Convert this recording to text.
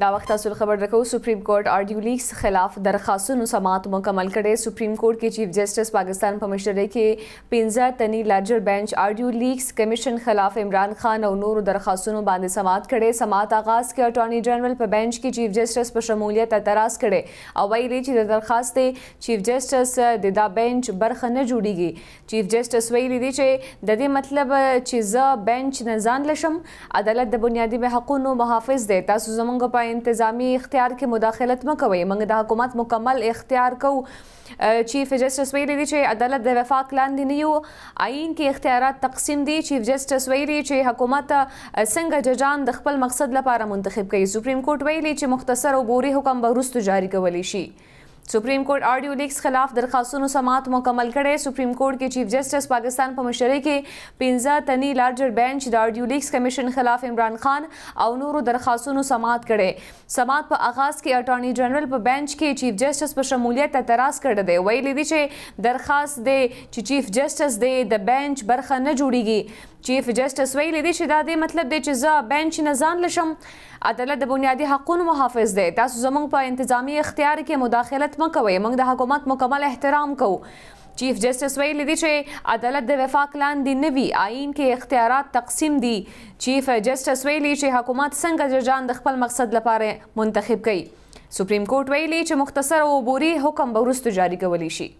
دا وخت تاسو خبر درکو سپریم کورټ آرډیو لیګ خلاف درخواستونو سماعت مکمل کړي سپریم کورټ کې چیف جسټس پاکستان په مشرۍ کې 15 تنی لارجر بنچ آرډیو لیګ کمیشن خلاف عمران خان او نورو درخواستونو باندې سماعت کړي سماعت آغاز کې اټورنی جنرال په بنچ کې چیف جسټس په شمولیت اعتراض کړي او ویلي چې د درخواست چیف جسټس د دا بنچ برخه نه جوړیږي چیف جسټس ویلي دی چې د دې مطلب چې زه بنچ نه ځان لشم عدالت د بنیادي حقوقو محافظ دی تاسو زمونږ په انتظامی اختیار کې مداخلت مکوئ موږ د حکومت مکمل اختیار کوو چیف جسټس ویلي دی چې عدالت د وفاق لاندې نه یو آئین کې اختیارات تقسیم دي چیف جسټس ویلي چې حکومت څنګه ججان د خپل مقصد لپاره منتخب کوي سپریم کورټ ویلي چې مختصر او بوري حکم به وروستو جاري کولی شي سپریم کورټ آډیو لیکس خلاف درخواستونو سماعت مکمل کړي سپریم کورټ کې چیف جسټس پاکستان په مشرۍ کې 15 تنی لارجر بینچ د آډیو لیکس کمیشن خلاف عمران خان او نورو درخواستونو سماعت کړي سماعت په اغاز کې اټارنی جنرال په بینچ کې چیف جسټس په شمولیت اعتراض کړی دی ویلي دی چې درخواست دی چې چیف جسټس دی د بینچ برخه نه جوړیږي چیف جسټس ویلي دی چې دا د مطلب دی چې زه بینچ نه ځان لشم عدالت د بنیادي حقوقو محافظ دی تاسو زموږ په انتظامی اختیار کې مداخلت مقاومت مه کوئ موږ د حکومت مکمل احترام کوو چیف جسټس ویلي دی چې عدالت د وفاق لاندې نوي آئین کې اختیارات تقسیم دي چیف جسټس ویلي چې حکومت څنګه ججان د خپل مقصد لپاره منتخب کړي سپریم کورټ ویلي چې مختصر او عبوري حکم به وروسته جاري کولی شي